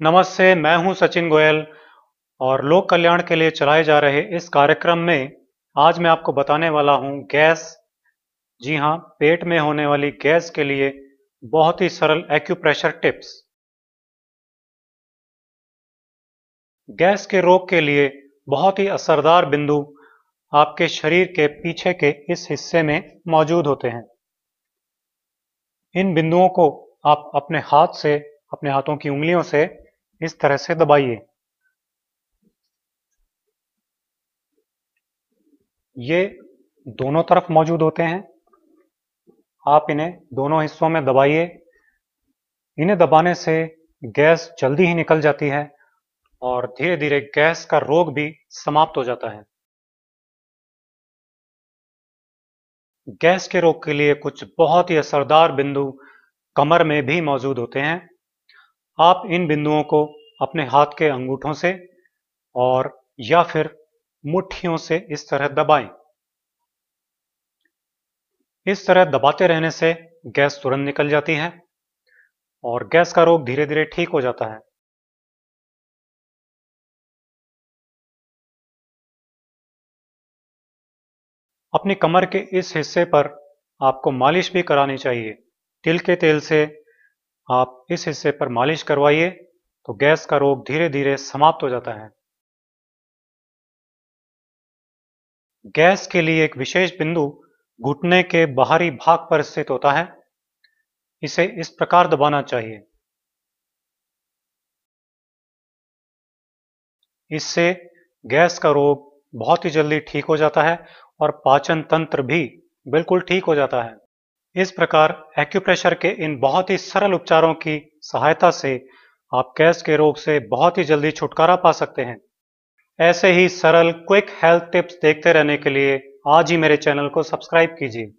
नमस्ते मैं हूं सचिन गोयल और लोक कल्याण के लिए चलाए जा रहे इस कार्यक्रम में आज मैं आपको बताने वाला हूं गैस जी हां पेट में होने वाली गैस के लिए बहुत ही सरल एक्यूप्रेशर टिप्स गैस के रोग के लिए बहुत ही असरदार बिंदु आपके शरीर के पीछे के इस हिस्से में मौजूद होते हैं इन बिंदुओं को आप अपने हाथ से अपने हाथों की उंगलियों से इस तरह से दबाइए ये दोनों तरफ मौजूद होते हैं आप इन्हें दोनों हिस्सों में दबाइए इन्हें दबाने से गैस जल्दी ही निकल जाती है और धीरे धीरे गैस का रोग भी समाप्त हो जाता है गैस के रोग के लिए कुछ बहुत ही असरदार बिंदु कमर में भी मौजूद होते हैं आप इन बिंदुओं को अपने हाथ के अंगूठों से और या फिर मुट्ठियों से इस तरह दबाएं। इस तरह दबाते रहने से गैस तुरंत निकल जाती है और गैस का रोग धीरे धीरे ठीक हो जाता है अपनी कमर के इस हिस्से पर आपको मालिश भी करानी चाहिए तिल के तेल से आप इस हिस्से पर मालिश करवाइए तो गैस का रोग धीरे धीरे समाप्त हो जाता है गैस के लिए एक विशेष बिंदु घुटने के बाहरी भाग पर स्थित होता है इसे इस प्रकार दबाना चाहिए इससे गैस का रोग बहुत ही जल्दी ठीक हो जाता है और पाचन तंत्र भी बिल्कुल ठीक हो जाता है इस प्रकार एक्यूप्रेशर के इन बहुत ही सरल उपचारों की सहायता से आप गैस के रोग से बहुत ही जल्दी छुटकारा पा सकते हैं ऐसे ही सरल क्विक हेल्थ टिप्स देखते रहने के लिए आज ही मेरे चैनल को सब्सक्राइब कीजिए